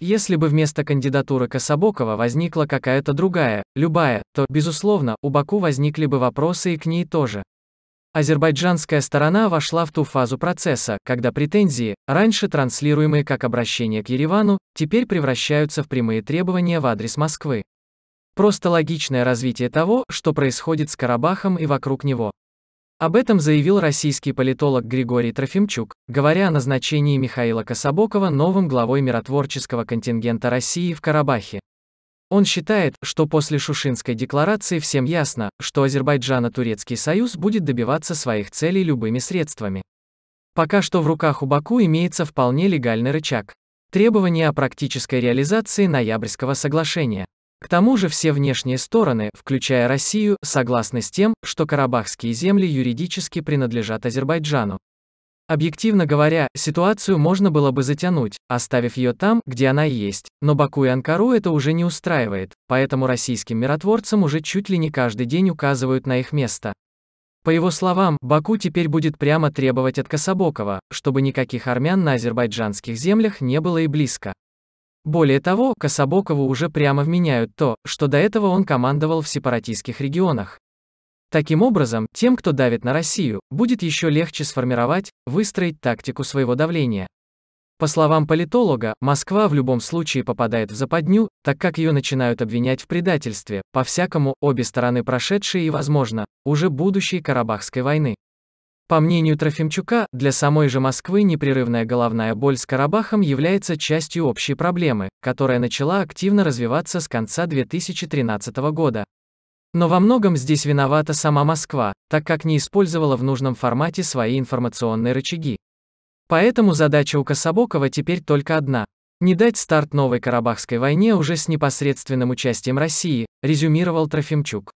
Если бы вместо кандидатуры Кособокова возникла какая-то другая, любая, то, безусловно, у Баку возникли бы вопросы и к ней тоже. Азербайджанская сторона вошла в ту фазу процесса, когда претензии, раньше транслируемые как обращение к Еревану, теперь превращаются в прямые требования в адрес Москвы. Просто логичное развитие того, что происходит с Карабахом и вокруг него. Об этом заявил российский политолог Григорий Трофимчук, говоря о назначении Михаила Кособокова новым главой миротворческого контингента России в Карабахе. Он считает, что после Шушинской декларации всем ясно, что Азербайджан и турецкий союз будет добиваться своих целей любыми средствами. Пока что в руках у Баку имеется вполне легальный рычаг. Требования о практической реализации ноябрьского соглашения. К тому же все внешние стороны, включая Россию, согласны с тем, что карабахские земли юридически принадлежат Азербайджану. Объективно говоря, ситуацию можно было бы затянуть, оставив ее там, где она есть, но Баку и Анкару это уже не устраивает, поэтому российским миротворцам уже чуть ли не каждый день указывают на их место. По его словам, Баку теперь будет прямо требовать от Кособокова, чтобы никаких армян на азербайджанских землях не было и близко. Более того, Кособокову уже прямо вменяют то, что до этого он командовал в сепаратистских регионах. Таким образом, тем, кто давит на Россию, будет еще легче сформировать, выстроить тактику своего давления. По словам политолога, Москва в любом случае попадает в западню, так как ее начинают обвинять в предательстве, по-всякому, обе стороны прошедшей и, возможно, уже будущей Карабахской войны. По мнению Трофимчука, для самой же Москвы непрерывная головная боль с Карабахом является частью общей проблемы, которая начала активно развиваться с конца 2013 года. Но во многом здесь виновата сама Москва, так как не использовала в нужном формате свои информационные рычаги. Поэтому задача у Кособокова теперь только одна – не дать старт новой Карабахской войне уже с непосредственным участием России, резюмировал Трофимчук.